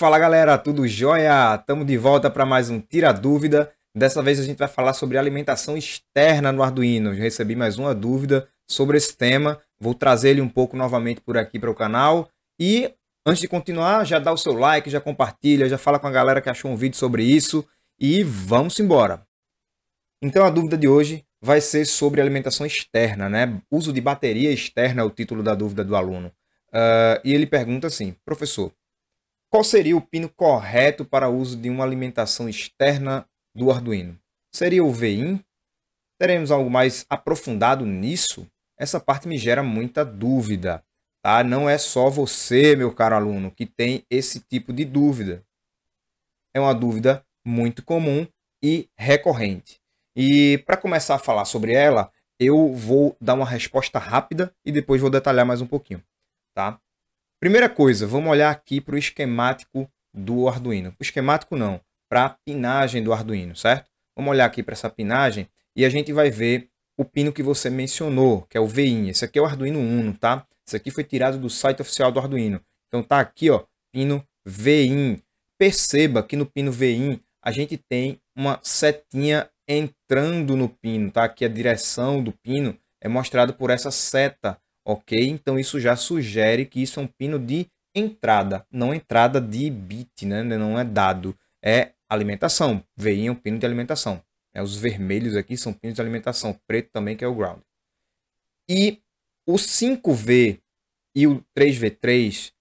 Fala galera, tudo jóia? Estamos de volta para mais um Tira Dúvida. Dessa vez a gente vai falar sobre alimentação externa no Arduino. Eu recebi mais uma dúvida sobre esse tema. Vou trazer ele um pouco novamente por aqui para o canal. E antes de continuar, já dá o seu like, já compartilha, já fala com a galera que achou um vídeo sobre isso. E vamos embora! Então a dúvida de hoje vai ser sobre alimentação externa, né? Uso de bateria externa é o título da dúvida do aluno. Uh, e ele pergunta assim, professor, qual seria o pino correto para uso de uma alimentação externa do Arduino? Seria o VIN? Teremos algo mais aprofundado nisso? Essa parte me gera muita dúvida, tá? Não é só você, meu caro aluno, que tem esse tipo de dúvida. É uma dúvida muito comum e recorrente. E para começar a falar sobre ela, eu vou dar uma resposta rápida e depois vou detalhar mais um pouquinho, tá? Primeira coisa, vamos olhar aqui para o esquemático do Arduino. O esquemático não, para a pinagem do Arduino, certo? Vamos olhar aqui para essa pinagem e a gente vai ver o pino que você mencionou, que é o VIN. Esse aqui é o Arduino Uno, tá? Esse aqui foi tirado do site oficial do Arduino. Então tá aqui, ó, pino VIN. Perceba que no pino VIN a gente tem uma setinha entrando no pino, tá? Aqui a direção do pino é mostrada por essa seta ok? Então isso já sugere que isso é um pino de entrada, não entrada de bit, né? não é dado, é alimentação. VI é um pino de alimentação. É, os vermelhos aqui são pinos de alimentação, o preto também que é o ground. E o 5V e o 3V3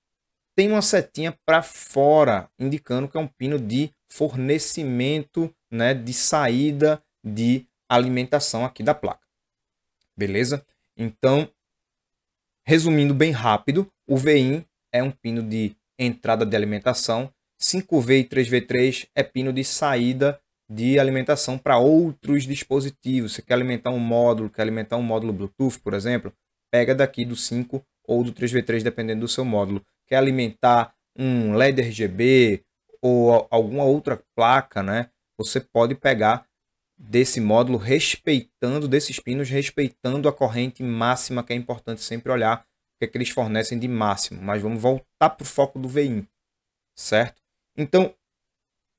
tem uma setinha para fora, indicando que é um pino de fornecimento, né, de saída de alimentação aqui da placa. Beleza? Então, Resumindo bem rápido, o VIN é um pino de entrada de alimentação, 5V e 3V3 é pino de saída de alimentação para outros dispositivos. Você quer alimentar um módulo, quer alimentar um módulo Bluetooth, por exemplo, pega daqui do 5 ou do 3V3, dependendo do seu módulo. Quer alimentar um LED RGB ou alguma outra placa, né? Você pode pegar desse módulo respeitando desses pinos, respeitando a corrente máxima que é importante sempre olhar que, é que eles fornecem de máximo, mas vamos voltar para o foco do VIN, certo? Então,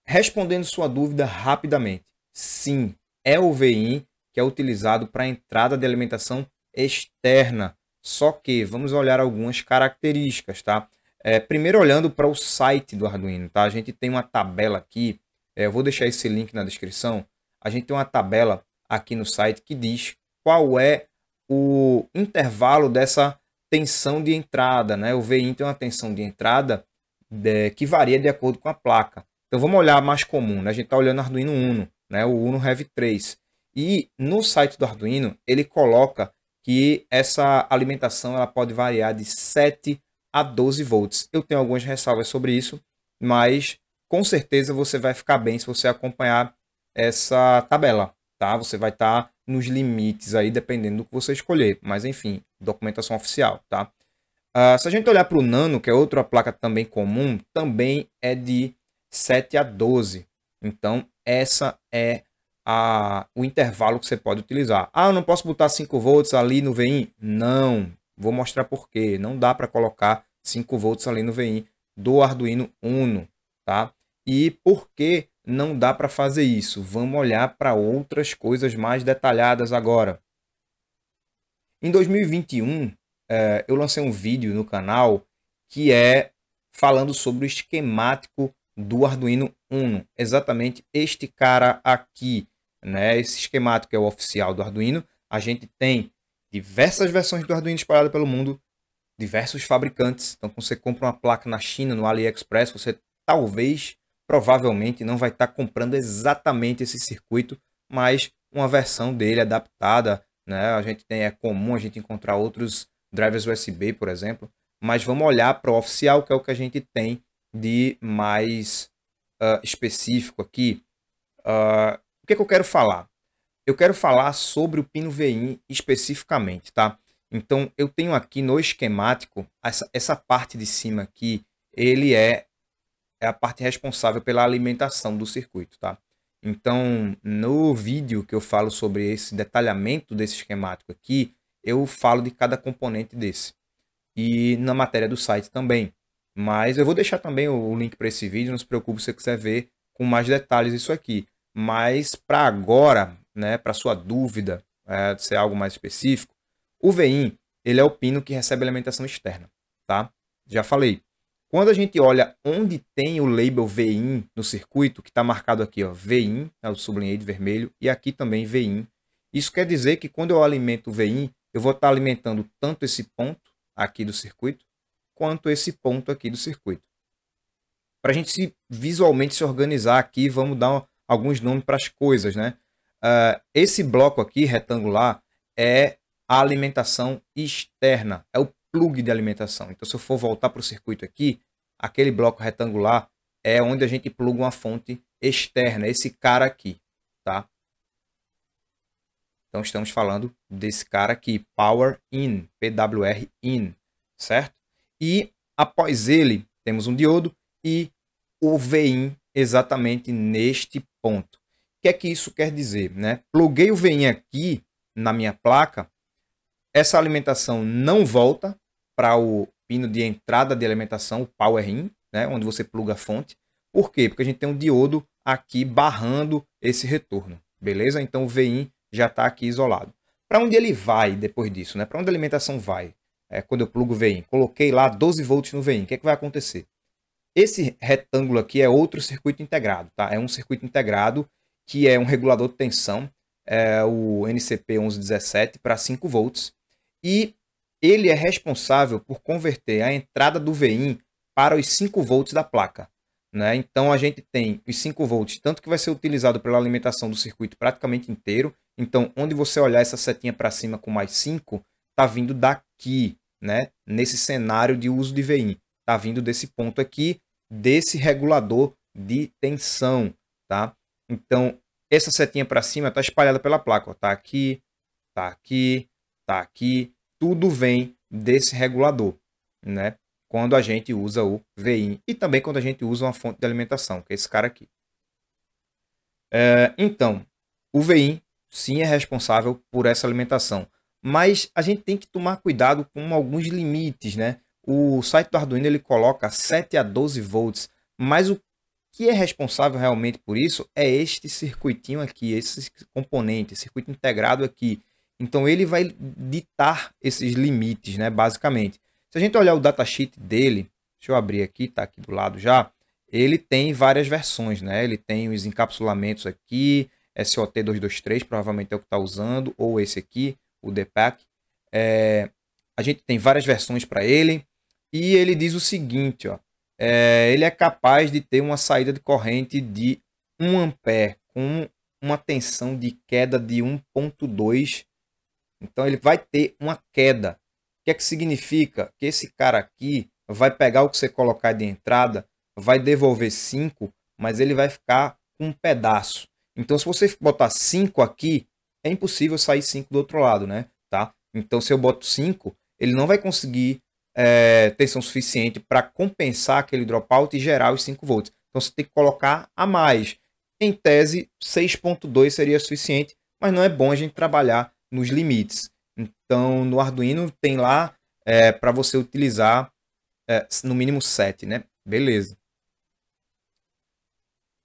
respondendo sua dúvida rapidamente, sim, é o VIN que é utilizado para a entrada de alimentação externa. Só que vamos olhar algumas características, tá? É, primeiro olhando para o site do Arduino, tá? A gente tem uma tabela aqui, é, eu vou deixar esse link na descrição. A gente tem uma tabela aqui no site que diz qual é o intervalo dessa tensão de entrada, né? O VIN tem é uma tensão de entrada de, é, que varia de acordo com a placa. Então vamos olhar a mais comum, né? A gente está olhando Arduino Uno, né? O Uno Rev 3. E no site do Arduino, ele coloca que essa alimentação ela pode variar de 7 a 12 volts. Eu tenho algumas ressalvas sobre isso, mas com certeza você vai ficar bem se você acompanhar essa tabela, tá? Você vai estar tá nos limites aí, dependendo do que você escolher. Mas enfim, documentação oficial, tá? Uh, se a gente olhar para o Nano, que é outra placa também comum, também é de 7 a 12. Então, essa é a, o intervalo que você pode utilizar. Ah, eu não posso botar 5 volts ali no VIN? Não, vou mostrar por quê. Não dá para colocar 5 volts ali no VIN do Arduino Uno, tá? E por que não dá para fazer isso. Vamos olhar para outras coisas mais detalhadas agora. Em 2021, eh, eu lancei um vídeo no canal que é falando sobre o esquemático do Arduino Uno. Exatamente este cara aqui. Né? Esse esquemático é o oficial do Arduino. A gente tem diversas versões do Arduino espalhadas pelo mundo, diversos fabricantes. Então, quando você compra uma placa na China, no AliExpress, você talvez provavelmente não vai estar tá comprando exatamente esse circuito, mas uma versão dele adaptada. Né? A gente tem, é comum a gente encontrar outros drivers USB, por exemplo, mas vamos olhar para o oficial, que é o que a gente tem de mais uh, específico aqui. Uh, o que, é que eu quero falar? Eu quero falar sobre o pino VIN especificamente, tá? Então, eu tenho aqui no esquemático, essa, essa parte de cima aqui, ele é é a parte responsável pela alimentação do circuito, tá? Então, no vídeo que eu falo sobre esse detalhamento desse esquemático aqui, eu falo de cada componente desse. E na matéria do site também. Mas eu vou deixar também o link para esse vídeo, não se preocupe se você quiser ver com mais detalhes isso aqui. Mas para agora, né, para sua dúvida, é, ser é algo mais específico, o VIN, ele é o pino que recebe alimentação externa, tá? Já falei, quando a gente olha onde tem o label VIN no circuito, que está marcado aqui, ó, VIN, eu né, sublinhei de vermelho, e aqui também VIN. Isso quer dizer que quando eu alimento o VIN, eu vou estar tá alimentando tanto esse ponto aqui do circuito, quanto esse ponto aqui do circuito. Para a gente se, visualmente se organizar aqui, vamos dar alguns nomes para as coisas. Né? Uh, esse bloco aqui, retangular, é a alimentação externa, é o plug de alimentação. Então, se eu for voltar para o circuito aqui, aquele bloco retangular é onde a gente pluga uma fonte externa, esse cara aqui, tá? Então, estamos falando desse cara aqui, Power In, PWR In, certo? E após ele, temos um diodo e o VIN exatamente neste ponto. O que é que isso quer dizer? Né? Pluguei o VIN aqui na minha placa, essa alimentação não volta, para o pino de entrada de alimentação, o power in, né, onde você pluga a fonte. Por quê? Porque a gente tem um diodo aqui barrando esse retorno, beleza? Então o VIN já está aqui isolado. Para onde ele vai depois disso? Né? Para onde a alimentação vai? É, quando eu plugo o VIN, coloquei lá 12 volts no VIN, o que, é que vai acontecer? Esse retângulo aqui é outro circuito integrado, tá? É um circuito integrado que é um regulador de tensão, é o NCP 1117 para 5 volts. E ele é responsável por converter a entrada do VIN para os 5 volts da placa. Né? Então a gente tem os 5 volts, tanto que vai ser utilizado pela alimentação do circuito praticamente inteiro. Então, onde você olhar essa setinha para cima com mais 5, está vindo daqui, né? nesse cenário de uso de VIN. Está vindo desse ponto aqui, desse regulador de tensão. Tá? Então, essa setinha para cima está espalhada pela placa. Está aqui, está aqui, está aqui, tudo vem desse regulador, né? Quando a gente usa o VIN e também quando a gente usa uma fonte de alimentação, que é esse cara aqui. É, então, o VIN sim é responsável por essa alimentação, mas a gente tem que tomar cuidado com alguns limites, né? O site do Arduino ele coloca 7 a 12 volts, mas o que é responsável realmente por isso é este circuitinho aqui, esse componente, circuito integrado aqui, então ele vai ditar esses limites, né, basicamente. Se a gente olhar o datasheet dele, deixa eu abrir aqui, tá aqui do lado já, ele tem várias versões, né? Ele tem os encapsulamentos aqui, SOT223, provavelmente é o que está usando, ou esse aqui, o DPAC. É, a gente tem várias versões para ele, e ele diz o seguinte, ó, é, ele é capaz de ter uma saída de corrente de 1 a com uma tensão de queda de 1.2 então ele vai ter uma queda. O que é que significa? Que esse cara aqui vai pegar o que você colocar de entrada, vai devolver 5, mas ele vai ficar com um pedaço. Então se você botar 5 aqui, é impossível sair 5 do outro lado, né? Tá? Então se eu boto 5, ele não vai conseguir é, tensão suficiente para compensar aquele dropout e gerar os 5 volts. Então você tem que colocar a mais. Em tese, 6.2 seria suficiente, mas não é bom a gente trabalhar nos limites. Então, no Arduino tem lá é, para você utilizar é, no mínimo 7, né? Beleza.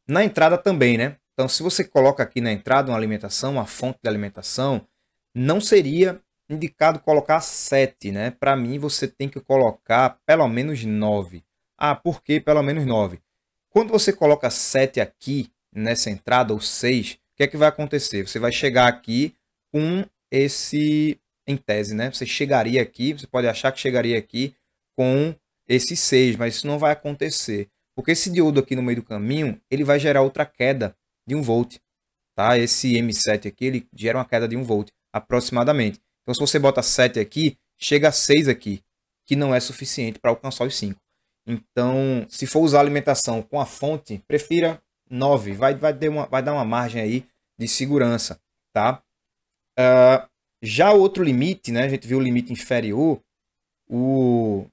Na entrada também, né? Então, se você coloca aqui na entrada uma alimentação, uma fonte de alimentação, não seria indicado colocar 7, né? Para mim, você tem que colocar pelo menos 9. Ah, por que pelo menos 9? Quando você coloca 7 aqui, nessa entrada, ou 6, o que é que vai acontecer? Você vai chegar aqui com esse, em tese, né? Você chegaria aqui, você pode achar que chegaria aqui com esse 6, mas isso não vai acontecer. Porque esse diodo aqui no meio do caminho, ele vai gerar outra queda de 1 volt. Tá? Esse M7 aqui, ele gera uma queda de 1 volt, aproximadamente. Então, se você bota 7 aqui, chega a 6 aqui, que não é suficiente para alcançar os 5. Então, se for usar alimentação com a fonte, prefira 9. Vai, vai, ter uma, vai dar uma margem aí de segurança, tá? Uh, já outro limite, né? A gente viu o limite inferior, o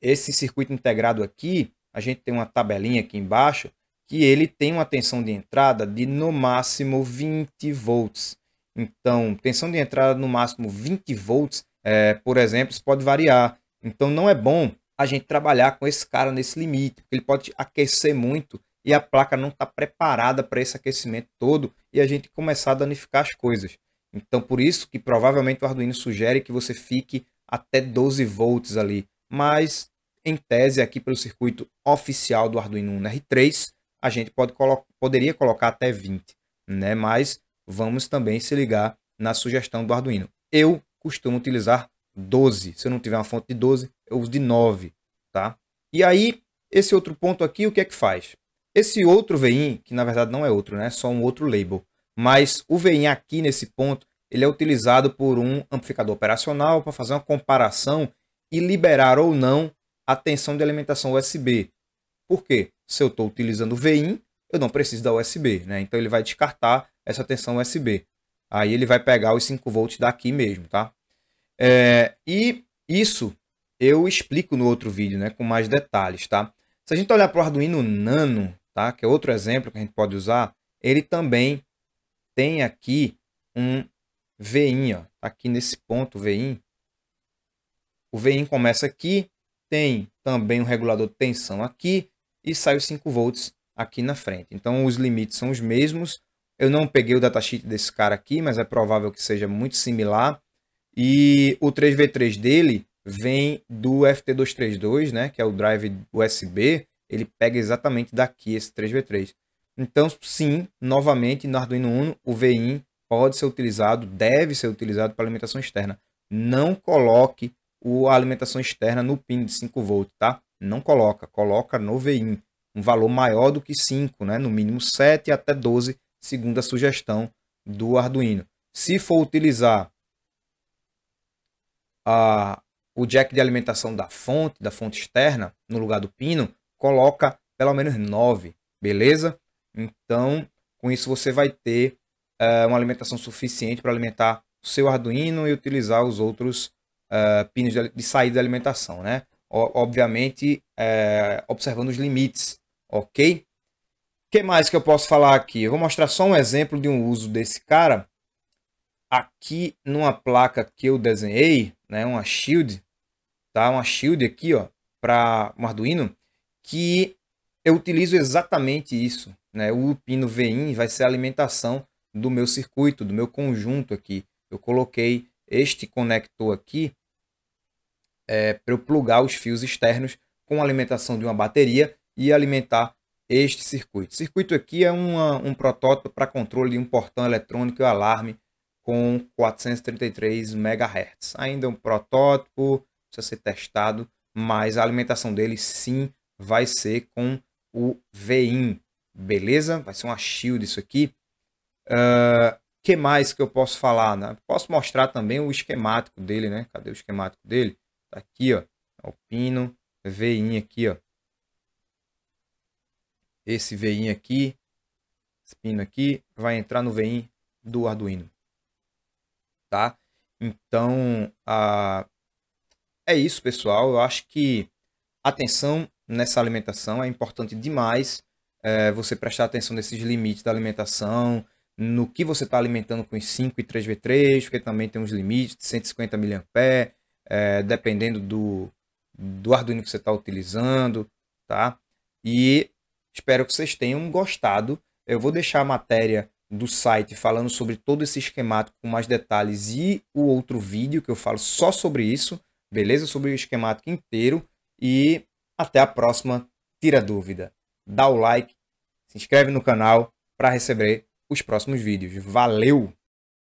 esse circuito integrado aqui, a gente tem uma tabelinha aqui embaixo que ele tem uma tensão de entrada de no máximo 20 volts. Então, tensão de entrada no máximo 20 volts, é, por exemplo, isso pode variar. Então, não é bom a gente trabalhar com esse cara nesse limite, porque ele pode aquecer muito e a placa não está preparada para esse aquecimento todo e a gente começar a danificar as coisas. Então, por isso que provavelmente o Arduino sugere que você fique até 12 volts ali. Mas, em tese, aqui pelo circuito oficial do Arduino Uno R3, a gente pode colo poderia colocar até 20, né? Mas vamos também se ligar na sugestão do Arduino. Eu costumo utilizar 12. Se eu não tiver uma fonte de 12, eu uso de 9, tá? E aí, esse outro ponto aqui, o que é que faz? Esse outro vein, que na verdade não é outro, né? É só um outro label. Mas o vein aqui nesse ponto, ele é utilizado por um amplificador operacional para fazer uma comparação e liberar ou não a tensão de alimentação USB. Por quê? Se eu estou utilizando o vein, eu não preciso da USB, né? Então ele vai descartar essa tensão USB. Aí ele vai pegar os 5 volts daqui mesmo, tá? É, e isso eu explico no outro vídeo, né? Com mais detalhes, tá? Se a gente olhar para o Arduino Nano, tá? que é outro exemplo que a gente pode usar, ele também tem aqui um veinho, ó, tá aqui nesse ponto, o O veinho começa aqui, tem também um regulador de tensão aqui e sai os 5 volts aqui na frente. Então os limites são os mesmos. Eu não peguei o datasheet desse cara aqui, mas é provável que seja muito similar. E o 3V3 dele vem do FT232, né, que é o drive USB, ele pega exatamente daqui esse 3v3. Então, sim, novamente, no Arduino Uno, o VIN pode ser utilizado, deve ser utilizado para alimentação externa. Não coloque a alimentação externa no pin de 5 V, tá? Não coloca, coloca no VIN, um valor maior do que 5, né? no mínimo 7 até 12, segundo a sugestão do Arduino. Se for utilizar a, o jack de alimentação da fonte, da fonte externa, no lugar do pino, coloca pelo menos 9, beleza? Então, com isso você vai ter uh, uma alimentação suficiente para alimentar o seu Arduino e utilizar os outros uh, pinos de, de, saída da alimentação, né? O, obviamente, uh, observando os limites, ok? O que mais que eu posso falar aqui? Eu vou mostrar só um exemplo de um uso desse cara. Aqui numa placa que eu desenhei, né, uma shield, tá? Uma shield aqui, ó, para um Arduino que eu utilizo exatamente isso. Né? O pino VIN vai ser a alimentação do meu circuito, do meu conjunto aqui. Eu coloquei este conector aqui é, para eu plugar os fios externos com a alimentação de uma bateria e alimentar este circuito. O circuito aqui é uma, um protótipo para controle de um portão eletrônico e alarme com 433 MHz. Ainda é um protótipo, precisa ser testado, mas a alimentação dele sim vai ser com o Vein, beleza? Vai ser uma shield isso aqui. Uh, que mais que eu posso falar? Né? Posso mostrar também o esquemático dele, né? Cadê o esquemático dele? Tá aqui, ó. Alpino, Vein aqui, ó. Esse Vein aqui, esse pino aqui, vai entrar no Vein do Arduino, tá? Então, uh, é isso, pessoal. Eu acho que atenção nessa alimentação. É importante demais é, você prestar atenção nesses limites da alimentação, no que você está alimentando com os 5 e 3V3, porque também tem uns limites de 150 mAh, é, dependendo do, do Arduino que você está utilizando, tá? E espero que vocês tenham gostado. Eu vou deixar a matéria do site falando sobre todo esse esquemático com mais detalhes e o outro vídeo que eu falo só sobre isso, beleza? Sobre o esquemático inteiro e até a próxima. Tira dúvida. Dá o like. Se inscreve no canal para receber os próximos vídeos. Valeu!